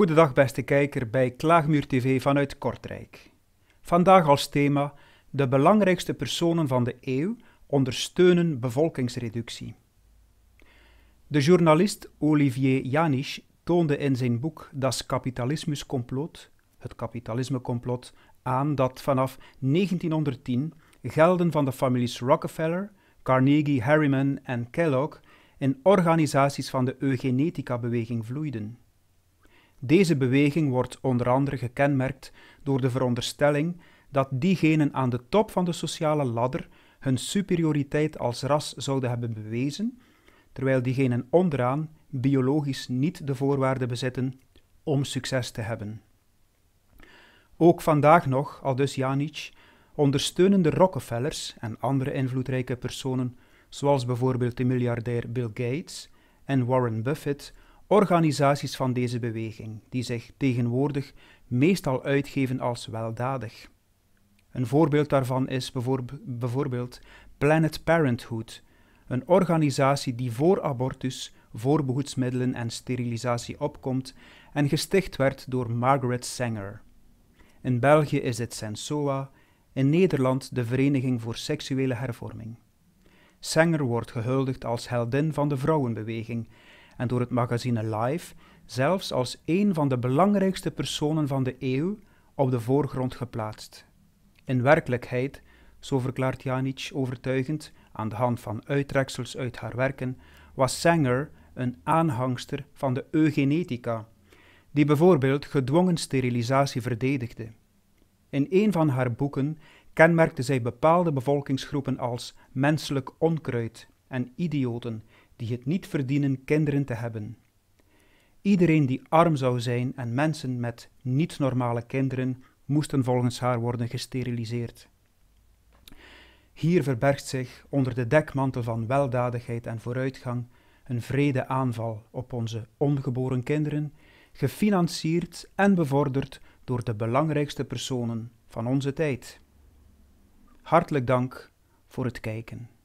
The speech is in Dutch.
Goedendag beste kijker bij Klaagmuur TV vanuit Kortrijk. Vandaag als thema de belangrijkste personen van de eeuw ondersteunen bevolkingsreductie. De journalist Olivier Janisch toonde in zijn boek Das Kapitalismuskomplot, het complot, aan dat vanaf 1910 gelden van de families Rockefeller, Carnegie, Harriman en Kellogg in organisaties van de eugenetica-beweging vloeiden. Deze beweging wordt onder andere gekenmerkt door de veronderstelling dat diegenen aan de top van de sociale ladder hun superioriteit als ras zouden hebben bewezen, terwijl diegenen onderaan biologisch niet de voorwaarden bezitten om succes te hebben. Ook vandaag nog, aldus Janich, ondersteunen de Rockefellers en andere invloedrijke personen, zoals bijvoorbeeld de miljardair Bill Gates en Warren Buffett, organisaties van deze beweging, die zich tegenwoordig meestal uitgeven als weldadig. Een voorbeeld daarvan is bijvoorbeeld Planet Parenthood, een organisatie die voor abortus, voorbehoedsmiddelen en sterilisatie opkomt en gesticht werd door Margaret Sanger. In België is het Sensoa, in Nederland de Vereniging voor Seksuele Hervorming. Sanger wordt gehuldigd als heldin van de vrouwenbeweging en door het magazine Life zelfs als een van de belangrijkste personen van de eeuw op de voorgrond geplaatst. In werkelijkheid, zo verklaart Janic overtuigend aan de hand van uittreksels uit haar werken, was Sanger een aanhangster van de eugenetica, die bijvoorbeeld gedwongen sterilisatie verdedigde. In een van haar boeken kenmerkte zij bepaalde bevolkingsgroepen als menselijk onkruid en idioten die het niet verdienen kinderen te hebben. Iedereen die arm zou zijn en mensen met niet-normale kinderen moesten volgens haar worden gesteriliseerd. Hier verbergt zich onder de dekmantel van weldadigheid en vooruitgang een vrede aanval op onze ongeboren kinderen, gefinancierd en bevorderd door de belangrijkste personen van onze tijd. Hartelijk dank voor het kijken.